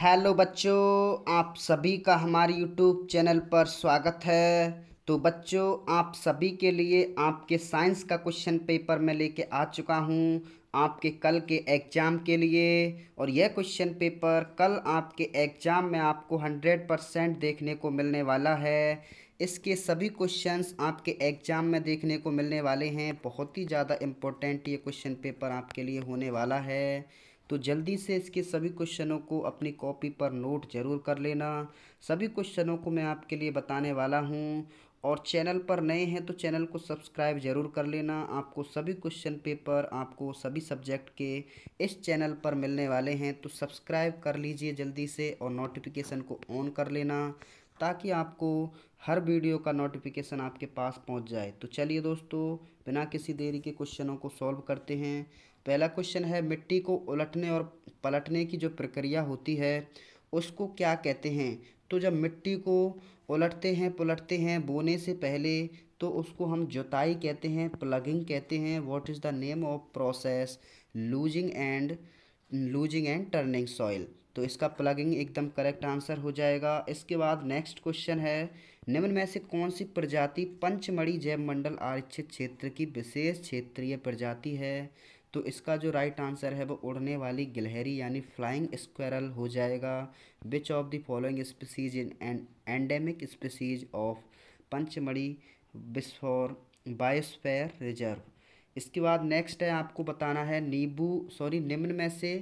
hello बच्चों आप सभी का हमारे यूट्यूब चैनल पर स्वागत है तो बच्चों आप सभी के लिए आपके साइंस का क्वेश्चन पेपर मैं लेके आ चुका हूँ आपके कल के एग्ज़ाम के लिए और यह क्वेश्चन पेपर कल आपके एग्ज़ाम में आपको हंड्रेड परसेंट देखने को मिलने वाला है इसके सभी क्वेश्चंस आपके एग्ज़ाम में देखने को मिलने वाले हैं बहुत ही ज़्यादा इम्पोर्टेंट ये क्वेश्चन पेपर आपके लिए होने वाला है तो जल्दी से इसके सभी क्वेश्चनों को अपनी कॉपी पर नोट जरूर कर लेना सभी क्वेश्चनों को मैं आपके लिए बताने वाला हूँ और चैनल पर नए हैं तो चैनल को सब्सक्राइब जरूर कर लेना आपको सभी क्वेश्चन पेपर आपको सभी सब्जेक्ट के इस चैनल पर मिलने वाले हैं तो सब्सक्राइब कर लीजिए जल्दी से और नोटिफिकेशन को ऑन कर लेना ताकि आपको हर वीडियो का नोटिफिकेशन आपके पास पहुंच जाए तो चलिए दोस्तों बिना किसी देरी के क्वेश्चनों को सॉल्व करते हैं पहला क्वेश्चन है मिट्टी को उलटने और पलटने की जो प्रक्रिया होती है उसको क्या कहते हैं तो जब मिट्टी को उलटते हैं पलटते हैं बोने से पहले तो उसको हम जोताई कहते हैं प्लगिंग कहते हैं what is the name of process loosening and loosening and turning soil तो इसका प्लगिंग एकदम करेक्ट आंसर हो जाएगा इसके बाद नेक्स्ट क्वेश्चन है निम्न में से कौन सी प्रजाति पंचमढ़ी जैव मंडल आरक्षित क्षेत्र की विशेष क्षेत्रीय प्रजाति है तो इसका जो राइट आंसर है वो उड़ने वाली गिलहरी यानी फ्लाइंग स्क्वेरल हो जाएगा which of the following species in endemic species of Pachmarhi biosphere biosphere reserve इसके बाद नेक्स्ट है आपको बताना है नींबू सॉरी निम्न में से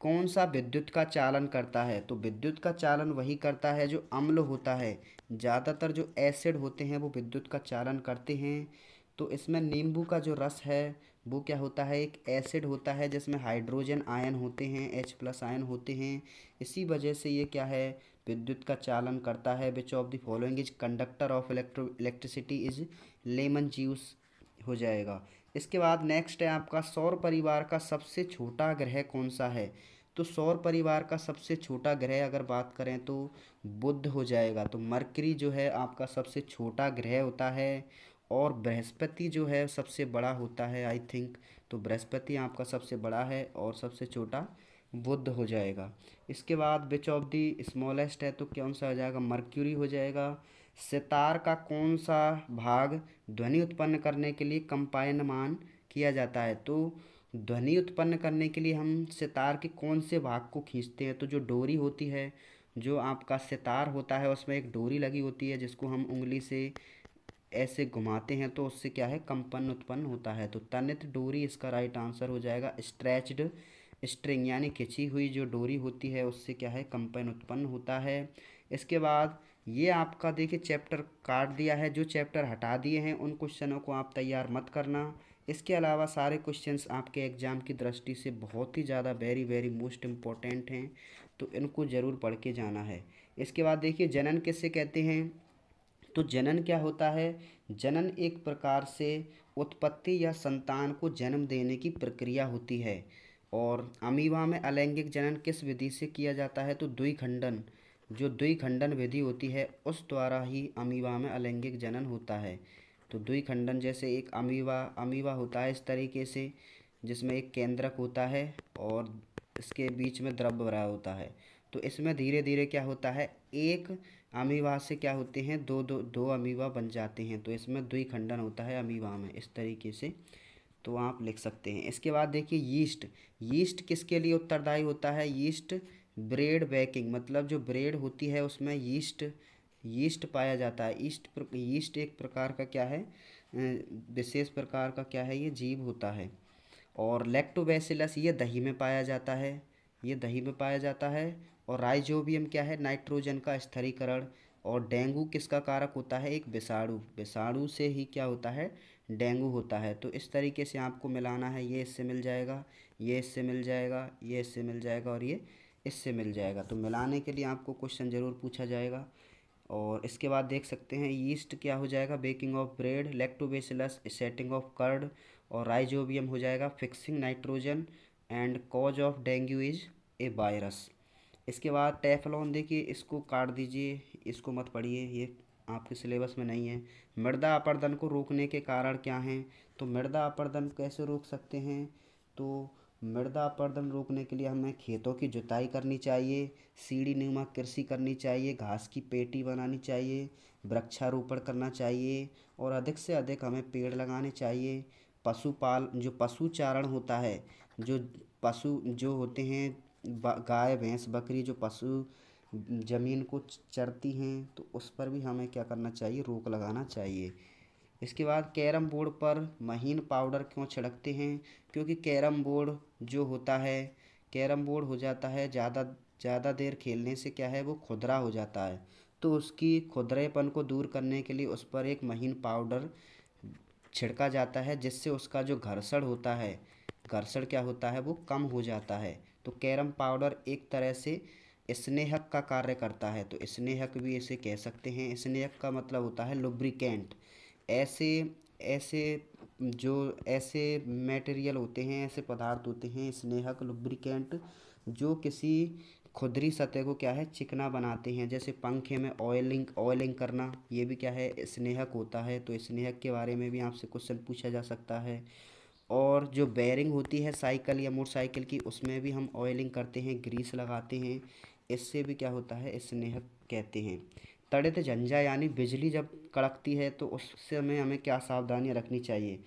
कौन सा विद्युत का चालन करता है तो विद्युत का चालन वही करता है जो अम्ल होता है ज़्यादातर जो एसिड होते हैं वो विद्युत का चालन करते हैं तो इसमें नींबू का जो रस है वो क्या होता है एक एसिड होता है जिसमें हाइड्रोजन आयन होते हैं एच प्लस आयन होते हैं इसी वजह से ये क्या है विद्युत का चालन करता है which of the following is conductor of electro electricity is lemon juice हो जाएगा इसके बाद नेक्स्ट है आपका सौर परिवार का सबसे छोटा ग्रह कौन सा है तो सौर परिवार का सबसे छोटा ग्रह अगर बात करें तो बुध हो जाएगा तो मरकरी जो है आपका सबसे छोटा ग्रह होता है और बृहस्पति जो है सबसे बड़ा होता है आई थिंक तो बृहस्पति आपका सबसे बड़ा है और सबसे छोटा बुद्ध हो जाएगा इसके बाद विच ऑफ दी स्मॉलेस्ट है तो कौन सा हो जाएगा मर्क्यूरी हो जाएगा सितार का कौन सा भाग ध्वनि उत्पन्न करने के लिए कंपायनमान किया जाता है तो ध्वनि उत्पन्न करने के लिए हम सितार के कौन से भाग को खींचते हैं तो जो डोरी होती है जो आपका सितार होता है उसमें एक डोरी लगी होती है जिसको हम उंगली से ऐसे घुमाते हैं तो उससे क्या है कंपन उत्पन्न होता है तो तनित डोरी इसका राइट आंसर हो जाएगा स्ट्रेच्ड स्ट्रिंग यानी खिंची हुई जो डोरी होती है उससे क्या है कंपन उत्पन्न होता है इसके बाद ये आपका देखिए चैप्टर काट दिया है जो चैप्टर हटा दिए हैं उन क्वेश्चनों को आप तैयार मत करना इसके अलावा सारे क्वेश्चंस आपके एग्ज़ाम की दृष्टि से बहुत ही ज़्यादा वेरी वेरी मोस्ट इम्पॉर्टेंट हैं तो इनको ज़रूर पढ़ के जाना है इसके बाद देखिए जनन किससे कहते हैं तो जनन क्या होता है जनन एक प्रकार से उत्पत्ति या संतान को जन्म देने की प्रक्रिया होती है और अमीवा में अलैंगिक जनन किस विधि से किया जाता है तो द्विखंडन जो द्विखंडन विधि होती है उस द्वारा ही अमीवा में अलैंगिक जनन होता है तो द्विखंडन जैसे एक अमीवा अमीवा होता है इस तरीके से जिसमें एक केंद्रक होता है और इसके बीच में द्रव्य भरा होता है तो इसमें धीरे धीरे क्या होता है एक अमीवा से क्या होते हैं दो दो दो अमीवा बन जाते हैं तो इसमें द्विखंडन होता है अमीवा में इस तरीके से तो आप लिख सकते हैं इसके बाद देखिए यीस्ट यीस्ट किसके लिए उत्तरदायी होता है यीस्ट ब्रेड बेकिंग मतलब जो ब्रेड होती है उसमें यीस्ट यीस्ट पाया जाता है ईस्ट यीस्ट एक प्रकार का क्या है विशेष प्रकार का क्या है ये जीव होता है और लेक्टोबैसिलस ये दही में पाया जाता है ये दही में पाया जाता है और राइजोबियम क्या है नाइट्रोजन का स्थरीकरण और डेंगू किसका कारक होता है एक विषाणु विषाणु से ही क्या होता है डेंगू होता है तो इस तरीके से आपको मिलाना है ये इससे मिल जाएगा ये इससे मिल जाएगा ये इससे मिल जाएगा और ये इससे मिल जाएगा तो मिलाने के लिए आपको क्वेश्चन ज़रूर पूछा जाएगा और इसके बाद देख सकते हैं यीस्ट क्या हो जाएगा baking of bread lactobacillus setting of curd और राइजोबियम हो जाएगा fixing nitrogen and cause of dengue is a virus इसके बाद टेफलॉन देखिए इसको काट दीजिए इसको मत पढ़िए ये आपके सिलेबस में नहीं है मृदा अपर्दन को रोकने के कारण क्या हैं तो मृदा अपर्दन कैसे रोक सकते हैं तो मृदा अपर्दन रोकने के लिए हमें खेतों की जुताई करनी चाहिए सीढ़ी नुमा कृषि करनी चाहिए घास की पेटी बनानी चाहिए वृक्षारोपण करना चाहिए और अधिक से अधिक हमें पेड़ लगाने चाहिए पशुपाल जो पशु चारण होता है जो पशु जो होते हैं गाय भैंस बकरी जो पशु ज़मीन को चरती हैं तो उस पर भी हमें क्या करना चाहिए रोक लगाना चाहिए इसके बाद कैरम बोर्ड पर महीन पाउडर क्यों छिड़कते हैं क्योंकि कैरम बोर्ड जो होता है कैरम बोर्ड हो जाता है ज़्यादा ज़्यादा देर खेलने से क्या है वो खुदरा हो जाता है तो उसकी खुदरेपन को दूर करने के लिए उस पर एक महीन पाउडर छिड़का जाता है जिससे उसका जो घर्षण होता है घर्षण क्या होता है वो कम हो जाता है तो कैरम पाउडर एक तरह से स्नेहक का कार्य करता है तो स्नेहक भी इसे कह सकते हैं स्नेहक का मतलब होता है लुब्रिकेंट ऐसे ऐसे जो ऐसे मटेरियल होते हैं ऐसे पदार्थ होते हैं स्नेहक लुब्रिकेंट जो किसी खुदरी सतह को क्या है चिकना बनाते हैं जैसे पंखे में ऑयलिंग ऑयलिंग करना ये भी क्या है स्नेहक होता है तो स्नेहक के बारे में भी आपसे क्वेश्चन पूछा जा सकता है और जो बैरिंग होती है साइकिल या मोटरसाइकिल की उसमें भी हम ऑयलिंग करते हैं ग्रीस लगाते हैं इससे भी क्या होता है स्नेहक कहते हैं तड़ित झंझा यानी बिजली जब कड़कती है तो उस समय हमें क्या सावधानियाँ रखनी चाहिए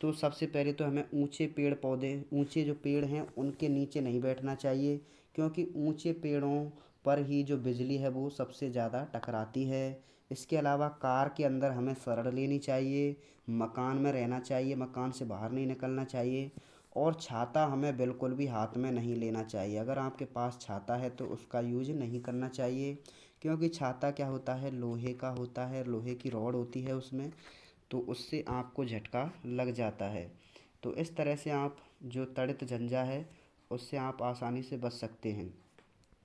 तो सबसे पहले तो हमें ऊंचे पेड़ पौधे ऊंचे जो पेड़ हैं उनके नीचे नहीं बैठना चाहिए क्योंकि ऊंचे पेड़ों पर ही जो बिजली है वो सबसे ज़्यादा टकराती है इसके अलावा कार के अंदर हमें शरण लेनी चाहिए मकान में रहना चाहिए मकान से बाहर नहीं निकलना चाहिए और छाता हमें बिल्कुल भी हाथ में नहीं लेना चाहिए अगर आपके पास छाता है तो उसका यूज नहीं करना चाहिए क्योंकि छाता क्या होता है लोहे का होता है लोहे की रॉड होती है उसमें तो उससे आपको झटका लग जाता है तो इस तरह से आप जो तड़ित झंझा है उससे आप आसानी से बच सकते हैं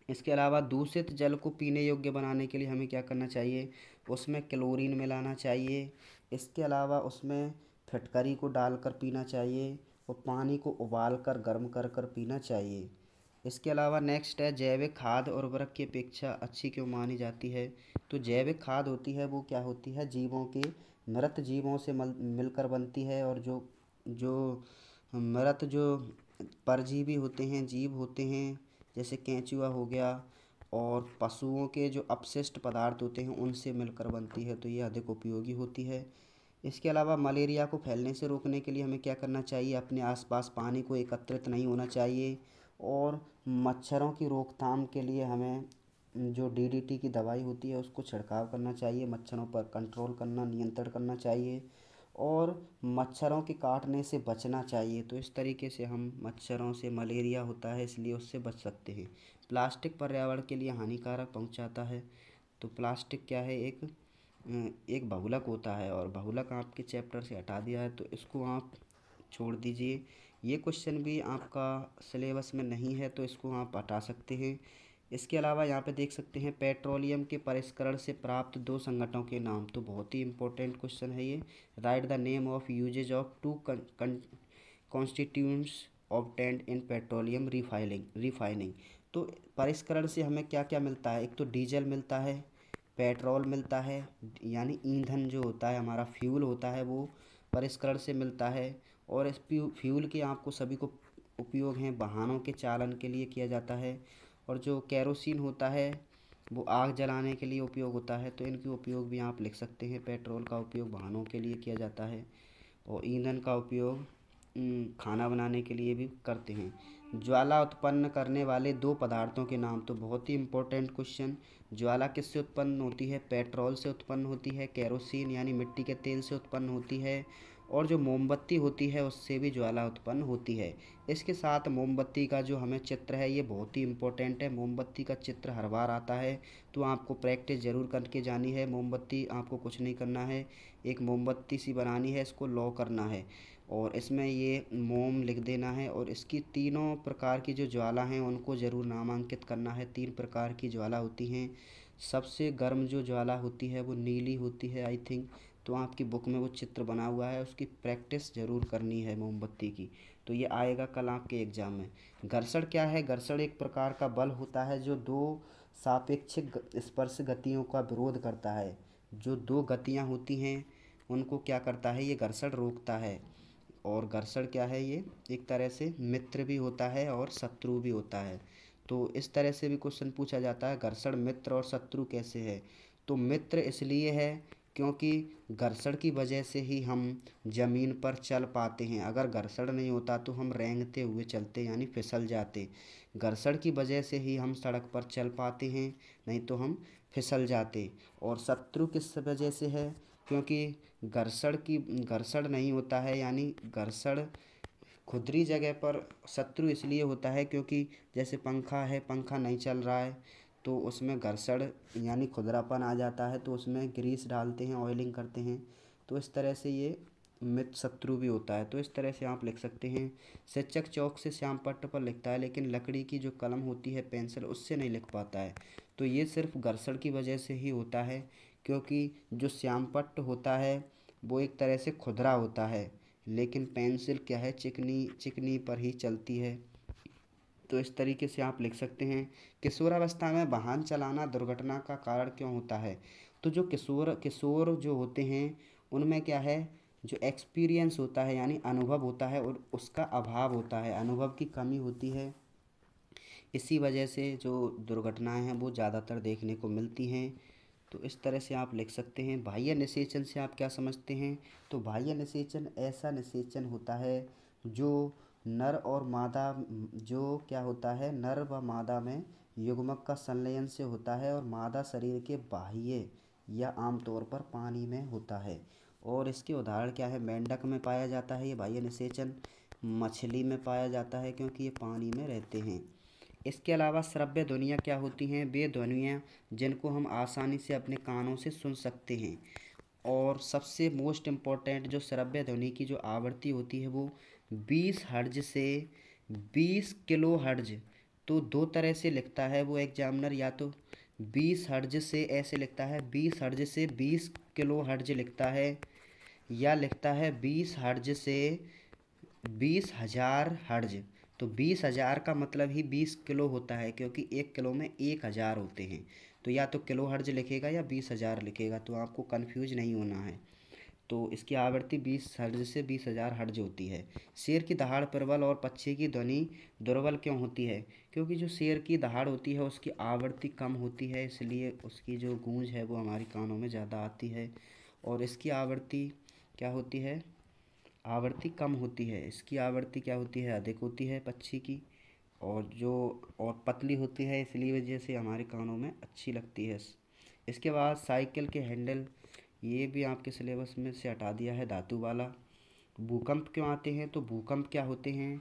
इसके अलावा दूषित जल को पीने योग्य बनाने के लिए हमें क्या करना चाहिए उसमें क्लोरीन मिलाना चाहिए इसके अलावा उसमें फिटकरी को डालकर पीना चाहिए और पानी को उबाल कर गर्म कर कर पीना चाहिए इसके अलावा नेक्स्ट है जैविक खाद और उर्वरक की अपेक्षा अच्छी क्यों मानी जाती है तो जैविक खाद होती है वो क्या होती है जीवों के मृत जीवों से मल मिलकर बनती है और जो जो मृत जो परजीवी होते हैं जीव होते हैं जैसे कैचुआ हो गया और पशुओं के जो अपशिष्ट पदार्थ होते हैं उनसे मिलकर बनती है तो ये अधिक उपयोगी होती है इसके अलावा मलेरिया को फैलने से रोकने के लिए हमें क्या करना चाहिए अपने आसपास पानी को एकत्रित नहीं होना चाहिए और मच्छरों की रोकथाम के लिए हमें जो डीडीटी की दवाई होती है उसको छिड़काव करना चाहिए मच्छरों पर कंट्रोल करना नियंत्रण करना चाहिए और मच्छरों के काटने से बचना चाहिए तो इस तरीके से हम मच्छरों से मलेरिया होता है इसलिए उससे बच सकते हैं प्लास्टिक पर्यावरण के लिए हानिकारक पहुँचाता है तो प्लास्टिक क्या है एक अं, एक बहुलक होता है और बहुलक आपके चैप्टर से हटा दिया है तो इसको आप छोड़ दीजिए ये क्वेश्चन भी आपका सिलेबस में नहीं है तो इसको आप हटा सकते हैं इसके अलावा यहाँ पे देख सकते हैं पेट्रोलियम के परिष्करण से प्राप्त दो संगठनों के नाम तो बहुत ही इंपॉर्टेंट क्वेश्चन है ये write the name of uses of two constituents of tent in petroleum refining refining तो परिष्करण से हमें क्या क्या मिलता है एक तो डीजल मिलता है पेट्रोल मिलता है यानी ईंधन जो होता है हमारा फ्यूल होता है वो परिष्करण से मिलता है और इस फ्यूल के आपको सभी को उपयोग हैं वाहनों के चालन के लिए किया जाता है और जो कैरोसिन होता है वो आग जलाने के लिए उपयोग होता है तो इनके उपयोग भी आप लिख सकते हैं पेट्रोल का उपयोग वाहनों के लिए किया जाता है और ईंधन का उपयोग खाना बनाने के लिए भी करते हैं ज्वाला उत्पन्न करने वाले दो पदार्थों के नाम तो बहुत ही इंपॉर्टेंट क्वेश्चन ज्वाला किससे उत्पन्न होती है पेट्रोल से उत्पन्न होती है कैरोसिन यानी मिट्टी के तेल से उत्पन्न होती है और जो मोमबत्ती होती है उससे भी ज्वाला उत्पन्न होती है इसके साथ मोमबत्ती का जो हमें चित्र है ये बहुत ही इंपॉर्टेंट है मोमबत्ती का चित्र हर बार आता है तो आपको प्रैक्टिस ज़रूर करके जानी है मोमबत्ती आपको कुछ नहीं करना है एक मोमबत्ती सी बनानी है इसको लॉ करना है और इसमें ये मोम लिख देना है और इसकी तीनों प्रकार की जो ज्वाला हैं उनको ज़रूर नामांकित करना है तीन प्रकार की ज्वाला होती हैं सबसे गर्म जो ज्वाला होती है वो नीली होती है आई थिंक तो आपकी बुक में वो चित्र बना हुआ है उसकी प्रैक्टिस ज़रूर करनी है मोमबत्ती की तो ये आएगा कल आपके एग्ज़ाम में घर्षण क्या है घर्षण एक प्रकार का बल होता है जो दो सापेक्षिक स्पर्श गतियों का विरोध करता है जो दो गतियाँ होती हैं उनको क्या करता है ये घर्षण रोकता है और घर्षण क्या है ये एक तरह से मित्र भी होता है और शत्रु भी होता है तो इस तरह से भी क्वेश्चन पूछा जाता है घर्षण मित्र और शत्रु कैसे है तो मित्र इसलिए है क्योंकि घर्षण की वजह से ही हम ज़मीन पर चल पाते हैं अगर घर्षण नहीं होता तो हम रेंगते हुए चलते यानी फिसल जाते घर्षण की वजह से ही हम सड़क पर चल पाते हैं नहीं तो हम फिसल जाते और शत्रु किस वजह से है क्योंकि घर्षण की घर्षण नहीं होता है यानी घर्षण खुदरी जगह पर शत्रु इसलिए होता है क्योंकि जैसे पंखा है पंखा नहीं चल रहा है तो उसमें घर्षण यानी खुदरापन आ जाता है तो उसमें ग्रीस डालते हैं ऑयलिंग करते हैं तो इस तरह से ये मित्र शत्रु भी होता है तो इस तरह से आप लिख सकते हैं शिक्षक चौक से श्याम पट्ट पर लिखता है लेकिन लकड़ी की जो कलम होती है पेंसिल उससे नहीं लिख पाता है तो ये सिर्फ घर्षण की वजह से ही होता है क्योंकि जो श्यामपट्ट होता है वो एक तरह से खुदरा होता है लेकिन पेंसिल क्या है चिकनी चिकनी पर ही चलती है तो इस तरीके से आप लिख सकते हैं किशोरावस्था में वाहन चलाना दुर्घटना का कारण क्यों होता है तो जो किशोर किशोर जो होते हैं उनमें क्या है जो एक्सपीरियंस होता है यानी अनुभव होता है और उसका अभाव होता है अनुभव की कमी होती है इसी वजह से जो दुर्घटनाएं हैं वो ज़्यादातर देखने को मिलती हैं तो इस तरह से आप लिख सकते हैं बाह्य निषेचन से आप क्या समझते हैं तो बाह्य निषेचन ऐसा निषेचन होता है जो नर और मादा जो क्या होता है नर व मादा में युग्मक का संलयन से होता है और मादा शरीर के बाह्य या आमतौर पर पानी में होता है और इसके उदाहरण क्या है मेंढक में पाया जाता है ये बाह्य निषेचन मछली में पाया जाता है क्योंकि ये पानी में रहते हैं इसके अलावा श्रव्य ध्वनियाँ क्या होती हैं वे ध्वनियाँ जिनको हम आसानी से अपने कानों से सुन सकते हैं और सबसे मोस्ट इम्पॉर्टेंट जो श्रव्य ध्वनि की जो आवृत्ति होती है वो बीस हर्ज से बीस किलो हर्ज तो दो तरह से लिखता है वो एग्जामिनर या तो बीस हर्ज से ऐसे लिखता है बीस हर्ज से बीस किलो हर्ज लिखता है या लिखता है बीस हर्ज से बीस हज़ार हर्ज तो बीस हज़ार का मतलब ही बीस किलो होता है क्योंकि एक किलो में एक हज़ार होते हैं तो या तो किलो हर्ज लिखेगा या बीस हज़ार लिखेगा तो आपको कन्फ्यूज नहीं होना है तो इसकी आवृत्ति बीस हर्ज से बीस हज़ार हर्ज होती है शेर की दहाड़ प्रबल और पक्षी की ध्वनि दुर्बल क्यों होती है क्योंकि जो शेर की दहाड़ होती है उसकी आवृत्ति कम होती है इसलिए उसकी जो गूंज है वो हमारी कानों में ज़्यादा आती है और इसकी आवृत्ति क्या होती है आवृत्ति कम होती है इसकी आवृत्ति क्या होती है अधिक होती है पक्षी की और जो और पतली होती है इसलिए वजह से हमारे कानों में अच्छी लगती है इसके बाद साइकिल के हैंडल ये भी आपके सिलेबस में से हटा दिया है धातु वाला भूकंप क्यों आते हैं तो भूकंप क्या होते हैं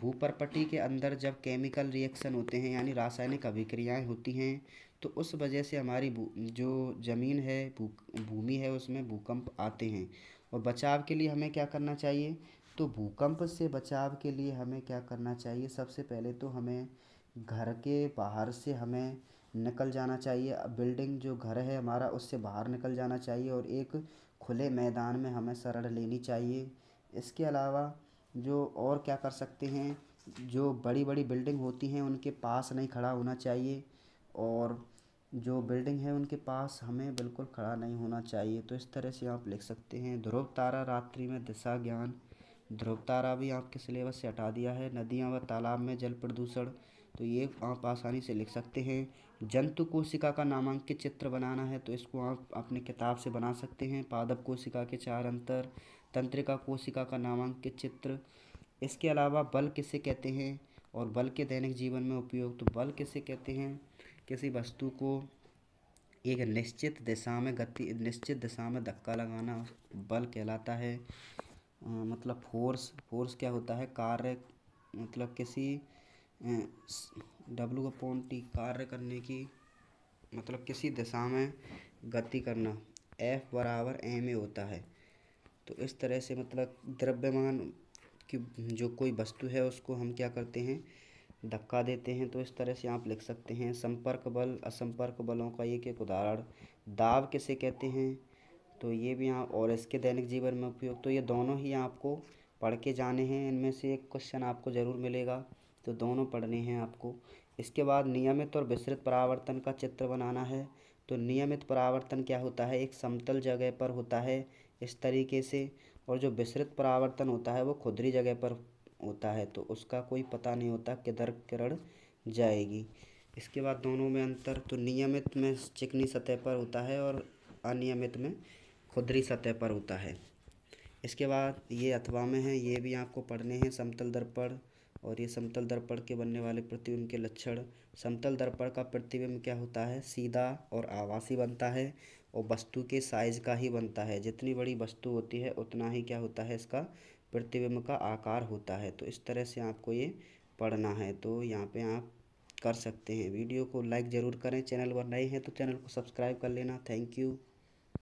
भूपरपटी के अंदर जब केमिकल रिएक्शन होते हैं यानी रासायनिक अभिक्रियाएं होती हैं तो उस वजह से हमारी जो ज़मीन है भू भूमि है उसमें भूकंप आते हैं और बचाव के लिए हमें क्या करना चाहिए तो भूकंप से बचाव के लिए हमें क्या करना चाहिए सबसे पहले तो हमें घर के बाहर से हमें निकल जाना चाहिए बिल्डिंग जो घर है हमारा उससे बाहर निकल जाना चाहिए और एक खुले मैदान में हमें शरण लेनी चाहिए इसके अलावा जो और क्या कर सकते हैं जो बड़ी बड़ी बिल्डिंग होती हैं उनके पास नहीं खड़ा होना चाहिए और जो बिल्डिंग है उनके पास हमें बिल्कुल खड़ा नहीं होना चाहिए तो इस तरह से आप लिख सकते हैं ध्रुव तारा रात्रि में दिशा ज्ञान ध्रुव तारा भी आपके सिलेबस से हटा दिया है नदियाँ व तालाब में जल प्रदूषण तो ये आप आसानी से लिख सकते हैं जंतु कोशिका का नामांकित चित्र बनाना है तो इसको आप अपने किताब से बना सकते हैं पादप कोशिका के चार अंतर तंत्रिका कोशिका का नामांकित चित्र इसके अलावा बल किसे कहते हैं और बल के दैनिक जीवन में उपयोग तो बल किसे कहते हैं किसी वस्तु को एक निश्चित दिशा में गति निश्चित दिशा में धक्का लगाना बल कहलाता है मतलब फोर्स फोर्स क्या होता है कार्य मतलब किसी डब्लू अपॉन टी कार्य करने की मतलब किसी दिशा में गति करना एफ बराबर एम ए होता है तो इस तरह से मतलब द्रव्यमान की जो कोई वस्तु है उसको हम क्या करते हैं धक्का देते हैं तो इस तरह से आप लिख सकते हैं संपर्क बल असंपर्क बलों का एक एक उदाहरण दाव किसे कहते हैं तो ये भी यहाँ और इसके दैनिक जीवन में उपयोग तो ये दोनों ही आपको पढ़ के जाने हैं इनमें से एक क्वेश्चन आपको ज़रूर मिलेगा तो दोनों पढ़ने हैं आपको इसके बाद नियमित और विस्तृत परावर्तन का चित्र बनाना है तो नियमित परावर्तन क्या होता है एक समतल जगह पर होता है इस तरीके से और जो विस्तृत परावर्तन होता है वो खुदरी जगह पर होता है तो उसका कोई पता नहीं होता किधर किरण जाएगी इसके बाद दोनों में अंतर तो नियमित में चिकनी सतह पर होता है और अनियमित में खुदरी सतह पर होता है इसके बाद ये अथवा में है ये भी आपको पढ़ने हैं समतल दर्पण और ये समतल दर्पण के बनने वाले प्रतिबिंब के लक्षण समतल दर्पण का प्रतिबिंब क्या होता है सीधा और आवासी बनता है और वस्तु के साइज़ का ही बनता है जितनी बड़ी वस्तु होती है उतना ही क्या होता है इसका प्रतिबिंब का आकार होता है तो इस तरह से आपको ये पढ़ना है तो यहाँ पे आप कर सकते हैं वीडियो को लाइक ज़रूर करें चैनल पर नए हैं तो चैनल को सब्सक्राइब कर लेना थैंक यू